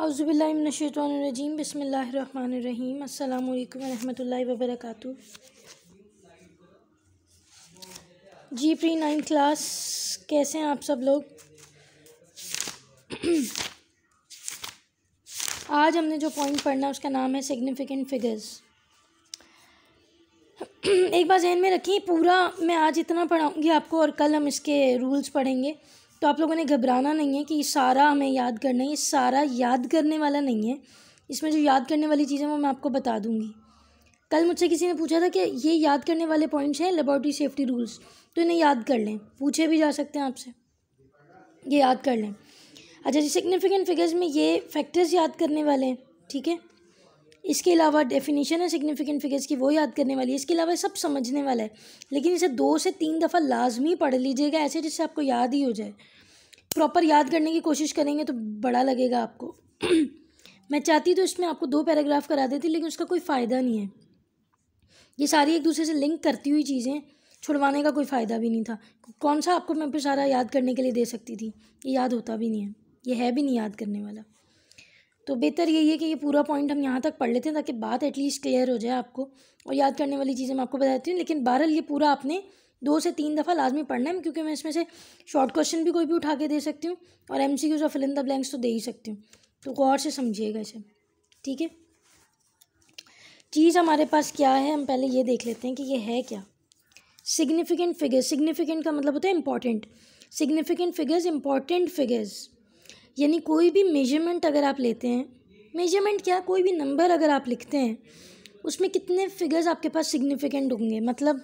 हाउज़बिल्लाशीम बसमीम अल्लाम वरहमल वबरक जी प्री नाइन्थ क्लास कैसे हैं आप सब लोग आज हमने जो पॉइंट पढ़ना है उसका नाम है सिग्निफिकेंट फिगर्स एक बार जहन में रखिए पूरा मैं आज इतना पढ़ाऊँगी आपको और कल हम इसके रूल्स पढ़ेंगे तो आप लोगों ने घबराना नहीं है कि सारा हमें याद करना है ये सारा याद करने वाला नहीं है इसमें जो याद करने वाली चीज़ें वो मैं आपको बता दूँगी कल मुझसे किसी ने पूछा था कि ये याद करने वाले पॉइंट्स हैं लेबॉर्ट्री सेफ्टी रूल्स तो इन्हें याद कर लें पूछे भी जा सकते हैं आपसे ये याद कर लें अच्छा जी सिग्निफिकेंट फिगर्स में ये फैक्टर्स याद करने वाले हैं ठीक है इसके अलावा डेफिनेशन है सिग्निफिकेंट फिगर्स की वो याद करने वाली है इसके अलावा सब समझने वाला है लेकिन इसे दो से तीन दफ़ा लाजमी पढ़ लीजिएगा ऐसे जिससे आपको याद ही हो जाए प्रॉपर याद करने की कोशिश करेंगे तो बड़ा लगेगा आपको मैं चाहती तो इसमें आपको दो पैराग्राफ करा देती लेकिन उसका कोई फ़ायदा नहीं है ये सारी एक दूसरे से लिंक करती हुई चीज़ें छुड़वाने का कोई फ़ायदा भी नहीं था कौन सा आपको मैं फिर सारा याद करने के लिए दे सकती थी ये याद होता भी नहीं है ये है भी नहीं याद करने वाला तो बेहतर यही है कि ये पूरा पॉइंट हम यहाँ तक पढ़ लेते हैं ताकि बात एटलीस्ट क्लियर हो जाए आपको और याद करने वाली चीज़ें मैं आपको बताती हूँ लेकिन बहरहाल ये पूरा आपने दो से तीन दफ़ा लाजमी पढ़ना है क्योंकि मैं इसमें से शॉर्ट क्वेश्चन भी कोई भी उठा के दे सकती हूँ और एम सी क्यूज और फिल इन द ब्लैंक्स तो दे ही सकती हूँ तो गौर से समझिएगा इसे ठीक है चीज़ हमारे पास क्या है हम पहले ये देख लेते हैं कि ये है क्या सिग्निफिकेंट फिगर्स सिग्निफिकेंट का मतलब होता है important significant figures important figures यानी कोई भी मेजरमेंट अगर आप लेते हैं मेजरमेंट क्या कोई भी नंबर अगर आप लिखते हैं उसमें कितने फिगर्स आपके पास सिग्निफिकेंट होंगे मतलब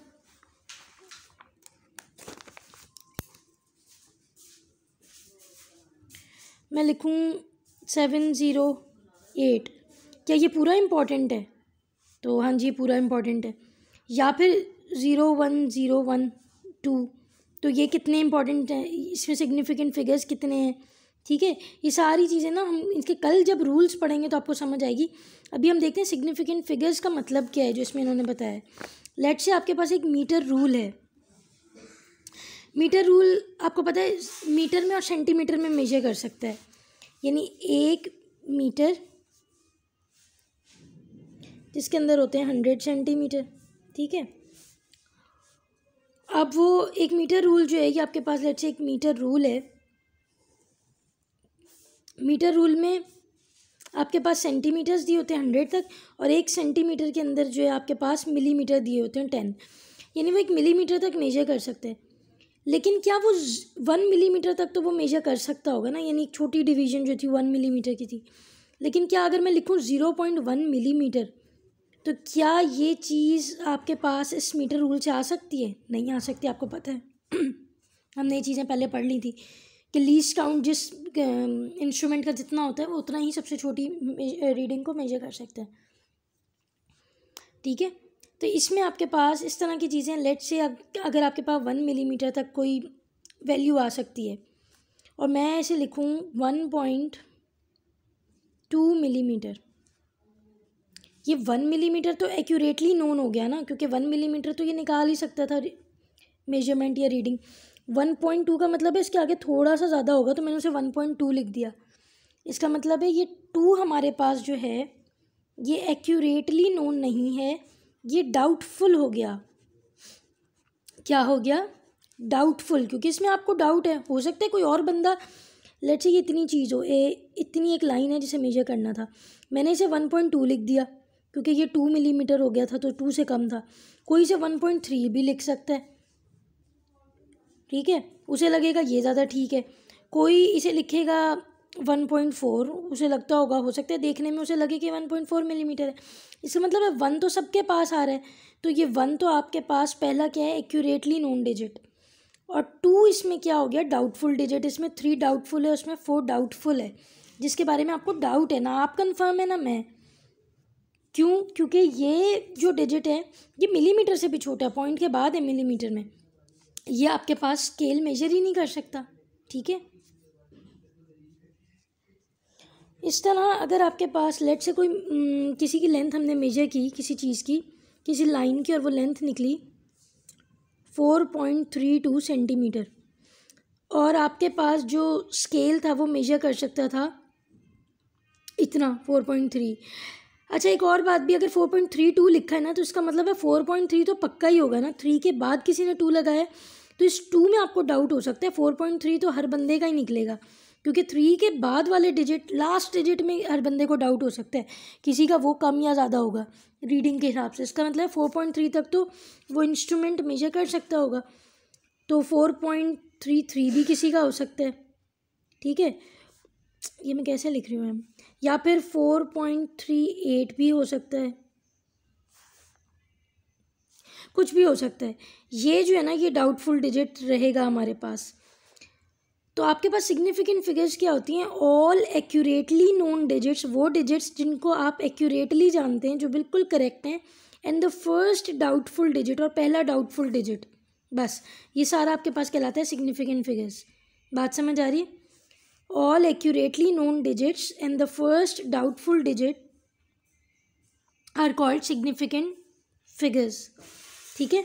मैं लिखूँ सेवन ज़ीरो एट क्या ये पूरा इम्पॉर्टेंट है तो हाँ जी पूरा इम्पॉर्टेंट है या फिर zero one zero one two तो ये कितने इम्पॉर्टेंट हैं इसमें सिग्निफिकेंट फिगर्स कितने हैं ठीक है ये सारी चीज़ें ना हम इनके कल जब रूल्स पढ़ेंगे तो आपको समझ आएगी अभी हम देखते हैं सिग्निफिकेंट फिगर्स का मतलब क्या है जो इसमें इन्होंने बताया है लेट से आपके पास एक मीटर रूल है मीटर रूल आपको पता है मीटर में और सेंटीमीटर में मेजर कर सकता है यानी एक मीटर जिसके अंदर होते हैं हंड्रेड सेंटीमीटर ठीक है अब वो एक मीटर रूल जो है कि आपके पास लेट से एक मीटर रूल है मीटर रूल में आपके पास सेंटीमीटर्स दिए होते हैं हंड्रेड तक और एक सेंटीमीटर के अंदर जो है आपके पास मिलीमीटर दिए होते हैं टेन यानी वो एक मिलीमीटर तक मेजर कर सकते हैं लेकिन क्या वो वन मिलीमीटर तक तो वो मेजर कर सकता होगा ना यानी एक छोटी डिवीजन जो थी वन मिलीमीटर की थी लेकिन क्या अगर मैं लिखूँ ज़ीरो पॉइंट वन मिलीमीटर तो क्या ये चीज़ आपके पास इस मीटर रूल से आ सकती है नहीं आ सकती आपको पता है हमने ये चीज़ें पहले पढ़ ली थी कि लीज काउंट जिस इंस्ट्रूमेंट um, का जितना होता है वो उतना ही सबसे छोटी रीडिंग को मेजर कर सकता है ठीक है तो इसमें आपके पास इस तरह की चीज़ें लेट से अगर आपके पास वन मिलीमीटर तक कोई वैल्यू आ सकती है और मैं ऐसे लिखूँ वन पॉइंट टू मिलीमीटर ये वन मिलीमीटर तो एक्यूरेटली नोन हो गया ना क्योंकि वन मिलीमीटर तो ये निकाल ही सकता था मेजरमेंट या रीडिंग वन पॉइंट टू का मतलब है इसके आगे थोड़ा सा ज़्यादा होगा तो मैंने उसे वन पॉइंट टू लिख दिया इसका मतलब है ये टू हमारे पास जो है ये एक्यूरेटली नोन नहीं है ये डाउटफुल हो गया क्या हो गया डाउटफुल क्योंकि इसमें आपको डाउट है हो सकता है कोई और बंदा लेट से ये इतनी चीज़ हो ए इतनी एक लाइन है जिसे मेजर करना था मैंने इसे वन पॉइंट टू लिख दिया क्योंकि ये टू मिलीमीटर हो गया था तो टू से कम था कोई इसे वन पॉइंट थ्री भी लिख सकता है ठीक है उसे लगेगा ये ज़्यादा ठीक है कोई इसे लिखेगा वन पॉइंट फोर उसे लगता होगा हो सकता है देखने में उसे लगे कि वन पॉइंट फोर मिलीमीटर है इसका मतलब है वन तो सबके पास आ रहा है तो ये वन तो आपके पास पहला क्या है एक्यूरेटली नॉन डिजिट और टू इसमें क्या हो गया डाउटफुल डिजिट इसमें थ्री डाउटफुल है उसमें फोर डाउटफुल है जिसके बारे में आपको डाउट है ना आप कन्फर्म है ना मैं क्यों क्योंकि ये जो डिजिट है ये मिलीमीटर से भी छोटा है पॉइंट के बाद है मिलीमीटर में ये आपके पास स्केल मेजर ही नहीं कर सकता ठीक है इस तरह अगर आपके पास लेट से कोई हम्म, किसी की लेंथ हमने मेजर की किसी चीज़ की किसी लाइन की और वो लेंथ निकली four point three two centimetre और आपके पास जो स्केल था वो मेजर कर सकता था इतना फोर पॉइंट थ्री अच्छा एक और बात भी अगर फोर पॉइंट थ्री टू लिखा है ना तो इसका मतलब है फोर पॉइंट थ्री तो पक्का ही होगा ना थ्री के बाद किसी ने टू लगाया है तो इस टू में आपको डाउट हो सकता है फोर पॉइंट थ्री तो हर बंदे का ही निकलेगा क्योंकि थ्री के बाद वाले डिजिट लास्ट डिजिट में हर बंदे को डाउट हो सकता है किसी का वो कम या ज़्यादा होगा रीडिंग के हिसाब से इसका मतलब फोर पॉइंट थ्री तक तो वो इंस्ट्रूमेंट मेजर कर सकता होगा तो फोर पॉइंट थ्री थ्री भी किसी का हो सकता है ठीक है ये मैं कैसे लिख रही हूँ मैम या फिर फोर पॉइंट थ्री एट भी हो सकता है कुछ भी हो सकता है ये जो है ना ये डाउटफुल डिजिट रहेगा हमारे पास तो आपके पास सिग्निफिकेंट फिगर्स क्या होती हैं ऑल एक्यूरेटली नोन डिजिट्स वो डिजिट्स जिनको आप एक्यूरेटली जानते हैं जो बिल्कुल करेक्ट हैं and the first doubtful digit और पहला डाउटफुल डिजिट बस ये सारा आपके पास कहलाता है सिग्निफिकेंट फिगर्स बात समझ आ रही है all accurately known digits and the first doubtful digit are called significant figures ठीक है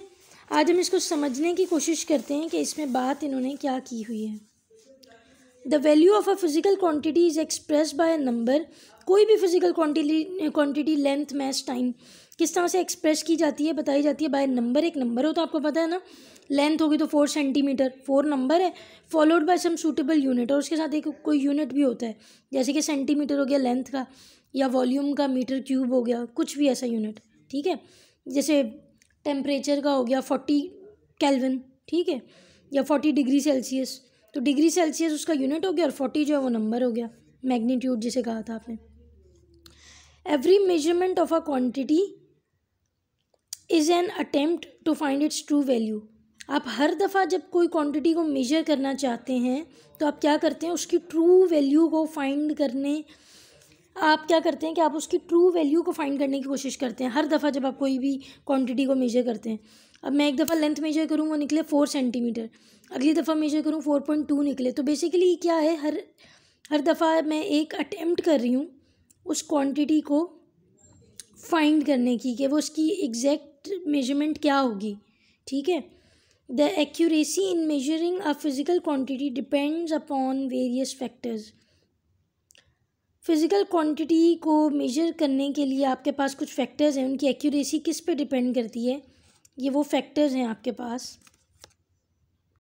आज हम इसको समझने की कोशिश करते हैं कि इसमें बात इन्होंने क्या की हुई है the value of a physical quantity is express by a number कोई भी physical quantity quantity length mass time किस तरह से एक्सप्रेस की जाती है बताई जाती है बाय नंबर एक नंबर हो तो आपको पता है ना लेंथ होगी तो फोर सेंटीमीटर फोर नंबर है followed by some suitable unit और उसके साथ एक कोई यूनिट भी होता है जैसे कि सेंटीमीटर हो गया लेंथ का या वॉल्यूम का मीटर क्यूब हो गया कुछ भी ऐसा यूनिट ठीक है जैसे टेम्परेचर का हो गया फोर्टी कैलविन ठीक है या फोर्टी डिग्री सेल्सियस तो डिग्री सेल्सियस उसका यूनिट हो गया और फोर्टी जो है वो नंबर हो गया मैग्नीट्यूड जिसे कहा था आपने every measurement of a quantity is an attempt to find its true value आप हर दफ़ा जब कोई क्वांटिटी को मेजर करना चाहते हैं तो आप क्या करते हैं उसकी ट्रू वैल्यू को फाइंड करने आप क्या करते हैं कि आप उसकी ट्रू वैल्यू को फाइंड करने की कोशिश करते हैं हर दफ़ा जब आप कोई भी क्वांटिटी को मेजर करते हैं अब मैं एक दफ़ा लेंथ मेजर करूँ वो निकले फोर सेंटीमीटर अगली दफ़ा मेजर करूँ फोर पॉइंट टू निकले तो बेसिकली क्या है हर हर दफ़ा मैं एक अटैम्प्ट कर रही हूँ उस क्वान्टिटी को फाइंड करने की कि वो उसकी एग्जैक्ट मेजरमेंट क्या होगी ठीक है the accuracy in measuring a physical quantity depends upon various factors physical quantity को मेजर करने के लिए आपके पास कुछ फैक्टर्स हैं उनकी एक्यूरेसी किस पे डिपेंड करती है ये वो फैक्टर्स हैं आपके पास